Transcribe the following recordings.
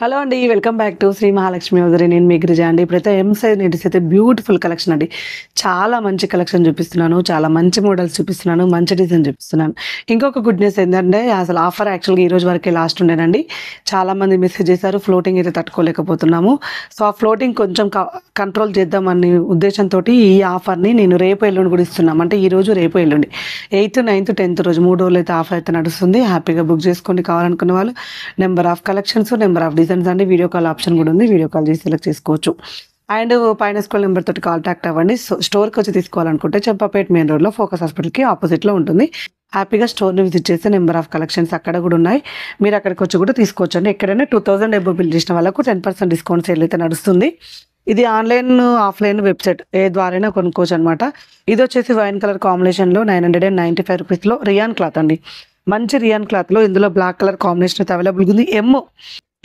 hello అండి welcome back to Shri Mahalakshmi వదరి నేను మీ గిరిజ అండి ప్రతి సైజ్ నేటిస్ అయితే బ్యూటిఫుల్ కలెక్షన్ అండి చాలా మంచి కలెక్షన్ చూపిస్తున్నాను చాలా మంచి మోడల్స్ చూపిస్తున్నాను మంచి డిజైన్ చూపిస్తున్నాను ఇంకొక గుడ్ న్యూస్ ఏంటంటే అసలు ఆఫర్ యాక్చువల్గా ఈ రోజు వరకే లాస్ట్ ఉండేనండి చాలామంది మెసేజ్ చేశారు ఫ్లోటింగ్ అయితే తట్టుకోలేకపోతున్నాము సో ఆ ఫ్లోటింగ్ కొంచెం కంట్రోల్ చేద్దామని ఉద్దేశంతో ఈ ఆఫర్ని నేను రేపు ఎల్లుండి కూడా ఇస్తున్నాం అంటే ఈ రోజు రేపు ఎల్లుండి ఎయిత్ నైన్త్ టెన్త్ రోజు మూడు రోజులు అయితే ఆఫర్ అయితే నడుస్తుంది హ్యాపీగా బుక్ చేసుకోండి కావాలనుకున్న వాళ్ళు number of collections number of designs అండి వీడియో కాల్ ఆప్షన్ కూడా ఉంది వీడియో కాల్ చేసి సెలెక్ట్ చేసుకోవచ్చు అండ్ పైన స్కూల్ నెంబర్ తోటి కాంటాక్ట్ అవ్వండి స్టోర్కి వచ్చి తీసుకోవాలనుకుంటే చెంపాపేట మెయిన్ రోడ్లో ఫోకస్ హాస్పిటల్కి ఆపోజిట్లో ఉంటుంది హ్యాపీగా స్టోర్ని విజిట్ చేస్తే నెంబర్ ఆఫ్ కలెక్షన్స్ అక్కడ కూడా ఉన్నాయి మీరు అక్కడికి వచ్చి కూడా తీసుకోవచ్చు అండి ఎక్కడైనా టూ థౌసండ్ ఎబో బిల్ చేసిన వాళ్ళకు టెన్ పర్సెంట్ డిస్కౌంట్ సేల్ అయితే నడుస్తుంది ఇది ఆన్లైన్ ఆఫ్లైన్ వెబ్సైట్ ఏ ద్వారైనా కొనుక్కోవచ్చు అనమాట ఇది వచ్చేసి వైన్ కలర్ కాంబినేషన్లో nine hundred and ninety five రూపీస్లో రియాన్ క్లాత్ అండి మంచి రియాన్ క్లాత్లో ఇందులో బ్లాక్ కలర్ కాంబినేషన్ అయితే అవైలబుల్గా ఉంది ఎమ్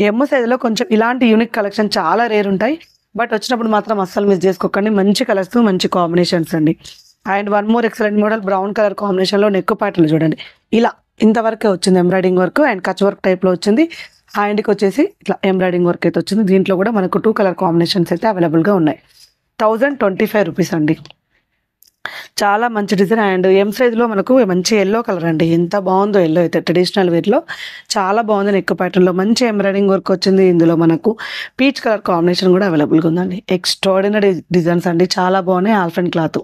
ఎమ్మ సైజులో కొంచెం ఇలాంటి యూనిక్ కలెక్షన్ చాలా రేర్ ఉంటాయి బట్ వచ్చినప్పుడు మాత్రం అస్సలు మిస్ చేసుకోకండి మంచి కలర్స్ మంచి కాంబినేషన్స్ అండి and one more excellent model brown colour కాంబినేషన్లో నెక్ ప్యాటర్న్ చూడండి ఇలా ఇంతవరకే వచ్చింది embroidering work and Kutch work టైప్లో వచ్చింది హ్యాండ్కి వచ్చేసి ఇట్లా ఎంబ్రాయిడింగ్ వర్క్ అయితే వచ్చింది దీంట్లో కూడా మనకు టూ కలర్ కాంబినేషన్స్ అయితే అవైలబుల్గా ఉన్నాయి థౌజండ్ ట్వంటీ ఫైవ్ రూపీస్ అండి చాలా మంచి డిజైన్ అండ్ ఎం సైజ్లో మనకు మంచి ఎల్లో కలర్ అండి ఎంత బాగుందో ఎల్లో అయితే ట్రెడిషనల్ వేర్లో చాలా బాగుంది నెక్ ప్యాటర్న్లో మంచి ఎంబ్రాయిడింగ్ వర్క్ వచ్చింది ఇందులో మనకు పీచ్ కలర్ కాంబినేషన్ కూడా అవైలబుల్గా ఉందండి ఎక్స్ట్రాడినరీ డిజైన్స్ అండి చాలా బాగున్నాయి ఆల్ఫెండ్ cloth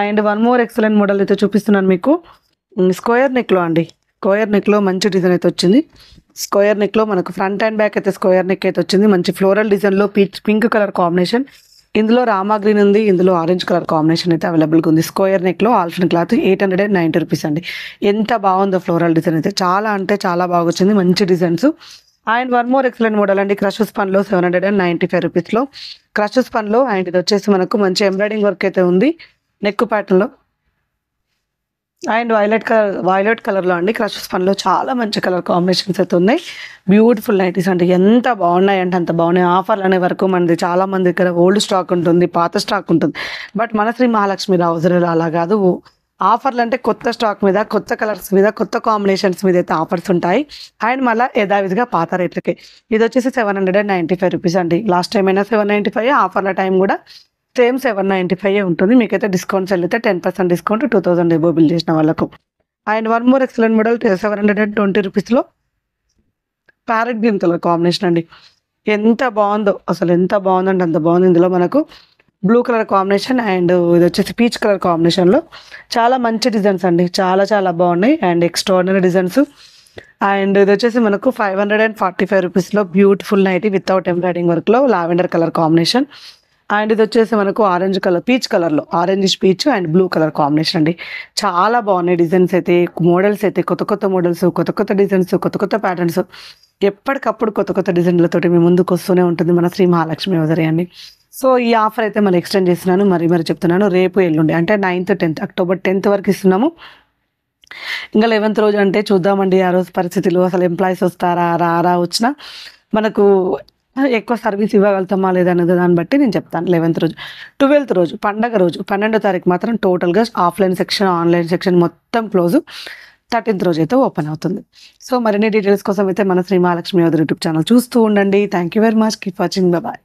and one more excellent model అయితే చూపిస్తున్నాను మీకు స్క్వేర్ నెక్లో అండి స్క్వేర్ నెక్లో మంచి డిజైన్ అయితే వచ్చింది స్క్వేర్ నెక్లో మనకు ఫ్రంట్ అండ్ బ్యాక్ అయితే స్క్వేర్ నెక్ అయితే వచ్చింది మంచి ఫ్లోరల్ డిజైన్లో పీచ్ పింక్ కలర్ కాంబినేషన్ ఇందులో రామా గ్రీన్ ఉంది ఇందులో ఆరెంజ్ కలర్ కాంబినేషన్ అయితే అవైలబుల్గా ఉంది స్క్వేర్ నెక్లో ఆల్ఫిన్ cloth eight hundred and ninety rupees అండి ఎంత బాగుందో ఫ్లోరల్ డిజైన్ అయితే చాలా అంటే చాలా బాగా వచ్చింది మంచి designs and one more excellent model అండి క్రషస్ పన్లో seven hundred and ninety five రూపీస్లో క్రషెస్ పన్లో అండ్ ఇది వచ్చేసి మనకు మంచి ఎంబ్రాయిడింగ్ వర్క్ అయితే ఉంది నెక్ ప్యాటర్న్లో అండ్ వైలెట్ కలర్ వైలెట్ కలర్లో అండి క్రషెస్ పనిలో చాలా మంచి కలర్ కాంబినేషన్స్ అయితే ఉన్నాయి బ్యూటిఫుల్ నైటీస్ అంటే ఎంత బాగున్నాయి అంటే అంత బాగున్నాయి ఆఫర్లు అనే వరకు మనది చాలా మంది దగ్గర ఓల్డ్ స్టాక్ ఉంటుంది పాత స్టాక్ ఉంటుంది బట్ మన శ్రీ మహాలక్ష్మి రావుజరేలు అలా కాదు ఆఫర్లు అంటే కొత్త స్టాక్ మీద కొత్త కలర్స్ మీద కొత్త కాంబినేషన్స్ మీద అయితే ఆఫర్స్ ఉంటాయి అండ్ మళ్ళీ యథావిధిగా పాత రేట్లకి ఇది వచ్చేసి seven hundred and ninety five rupees అండి లాస్ట్ టైం అయినా సెవెన్ నైంటీ ఫైవ్ ఆఫర్ల టైం కూడా సేమ్ సెవెన్ నైంటీ ఫైవ్ ఉంటుంది మీకైతే డిస్కౌంట్ వెళ్తే ten percent discount two thousand above bill చేసిన వాళ్ళకు and one more excellent model seven hundred and twenty రూపీస్లో ప్యారెట్ గ్రీన్ కలర్ కాంబినేషన్ అండి ఎంత బాగుందో అసలు ఎంత బాగుందంటే అంత బాగుంది ఇందులో మనకు బ్లూ కలర్ కాంబినేషన్ అండ్ ఇది వచ్చేసి పీచ్ కలర్ కాంబినేషన్లో చాలా మంచి డిజైన్స్ అండి చాలా చాలా బాగున్నాయి అండ్ ఎక్స్ట్రాడినరీ డిజైన్స్ అండ్ ఇది వచ్చేసి మనకు five hundred and forty five రూపీస్లో బ్యూటిఫుల్ నైటీ వితౌట్ ఎంబ్రాయిడింగ్ వర్క్లో లావెండర్ కలర్ కాంబినేషన్ అండ్ ఇది వచ్చేసి మనకు ఆరెంజ్ కలర్ పీచ్ కలర్లో orange peach and blue colour combination అండి చాలా బాగున్నాయి డిజైన్స్ అయితే మోడల్స్ అయితే కొత్త కొత్త మోడల్స్ కొత్త కొత్త డిజైన్స్ కొత్త కొత్త ప్యాటర్న్స్ ఎప్పటికప్పుడు కొత్త కొత్త డిజైన్లతోటి మీ ముందుకు వస్తూనే ఉంటుంది మన శ్రీ మహాలక్ష్మి వదరి అండి సో ఈ ఆఫర్ అయితే మళ్ళీ ఎక్స్టెండ్ చేస్తున్నాను మరి మరి చెప్తున్నాను రేపు ఎల్లుండి అంటే నైన్త్ టెన్త్ అక్టోబర్ టెన్త్ వరకు ఇస్తున్నాము ఇంకా లెవెన్త్ రోజు అంటే చూద్దామండి ఆ రోజు పరిస్థితులు అసలు ఎంప్లాయీస్ వస్తారా రారా వచ్చినా మనకు ఎక్కువ సర్వీస్ ఇవ్వగలుగుతామా లేదనేది దాన్ని బట్టి నేను చెప్తాను లెవెన్త్ రోజు ట్వెల్త్ రోజు పండగ రోజు పన్నెండో తారీఖు మాత్రం టోటల్గా ఆఫ్లైన్ సెక్షన్ ఆన్లైన్ సెక్షన్ మొత్తం క్లోజ్ థర్టీన్త్ రోజు అయితే ఓపెన్ అవుతుంది సో మరిన్ని డీటెయిల్స్ కోసం అయితే మన శ్రీ మహాలక్ష్మి యూట్యూబ్ ఛానల్ చూస్తూ ఉండండి thank you very much keep watching bye